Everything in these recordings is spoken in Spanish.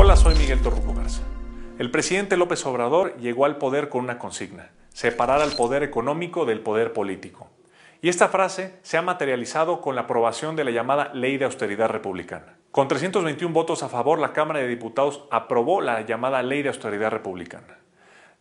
Hola, soy Miguel Torruco Garza. El presidente López Obrador llegó al poder con una consigna, separar al poder económico del poder político. Y esta frase se ha materializado con la aprobación de la llamada Ley de Austeridad Republicana. Con 321 votos a favor, la Cámara de Diputados aprobó la llamada Ley de Austeridad Republicana.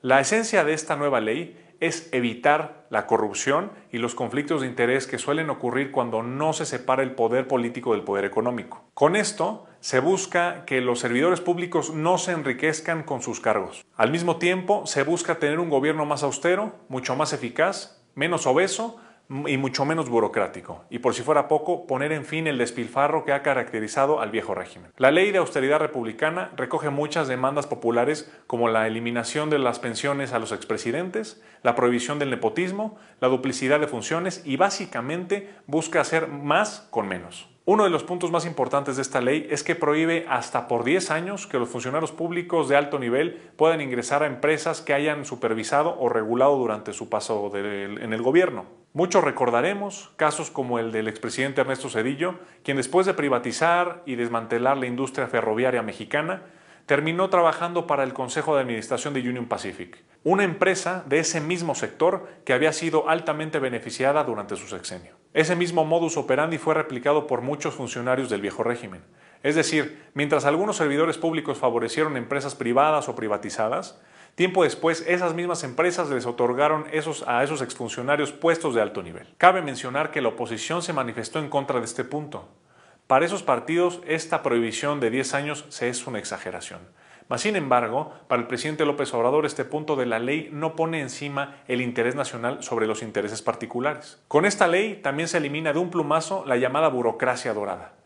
La esencia de esta nueva ley es evitar la corrupción y los conflictos de interés que suelen ocurrir cuando no se separa el poder político del poder económico. Con esto, se busca que los servidores públicos no se enriquezcan con sus cargos. Al mismo tiempo, se busca tener un gobierno más austero, mucho más eficaz, menos obeso, y mucho menos burocrático, y por si fuera poco, poner en fin el despilfarro que ha caracterizado al viejo régimen. La ley de austeridad republicana recoge muchas demandas populares como la eliminación de las pensiones a los expresidentes, la prohibición del nepotismo, la duplicidad de funciones y básicamente busca hacer más con menos. Uno de los puntos más importantes de esta ley es que prohíbe hasta por 10 años que los funcionarios públicos de alto nivel puedan ingresar a empresas que hayan supervisado o regulado durante su paso en el gobierno. Muchos recordaremos casos como el del expresidente Ernesto Cedillo, quien después de privatizar y desmantelar la industria ferroviaria mexicana, terminó trabajando para el Consejo de Administración de Union Pacific, una empresa de ese mismo sector que había sido altamente beneficiada durante su sexenio. Ese mismo modus operandi fue replicado por muchos funcionarios del viejo régimen. Es decir, mientras algunos servidores públicos favorecieron empresas privadas o privatizadas, Tiempo después, esas mismas empresas les otorgaron esos, a esos exfuncionarios puestos de alto nivel. Cabe mencionar que la oposición se manifestó en contra de este punto. Para esos partidos, esta prohibición de 10 años se es una exageración. Mas, sin embargo, para el presidente López Obrador este punto de la ley no pone encima el interés nacional sobre los intereses particulares. Con esta ley también se elimina de un plumazo la llamada burocracia dorada.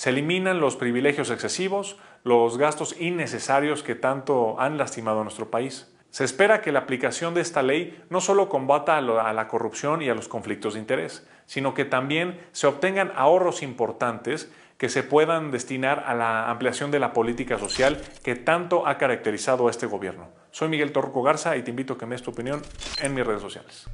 Se eliminan los privilegios excesivos, los gastos innecesarios que tanto han lastimado a nuestro país. Se espera que la aplicación de esta ley no solo combata a la corrupción y a los conflictos de interés, sino que también se obtengan ahorros importantes que se puedan destinar a la ampliación de la política social que tanto ha caracterizado a este gobierno. Soy Miguel Torruco Garza y te invito a que me des tu opinión en mis redes sociales.